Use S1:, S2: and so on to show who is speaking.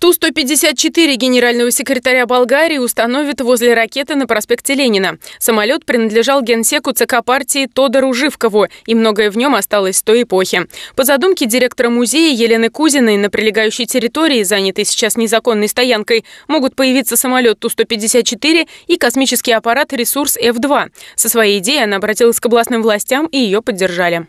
S1: Ту-154 генерального секретаря Болгарии установят возле ракеты на проспекте Ленина. Самолет принадлежал генсеку ЦК партии Тодору Живкову, и многое в нем осталось с той эпохи. По задумке директора музея Елены Кузиной на прилегающей территории, занятой сейчас незаконной стоянкой, могут появиться самолет Ту-154 и космический аппарат ресурс ф F-2». Со своей идеей она обратилась к областным властям, и ее поддержали.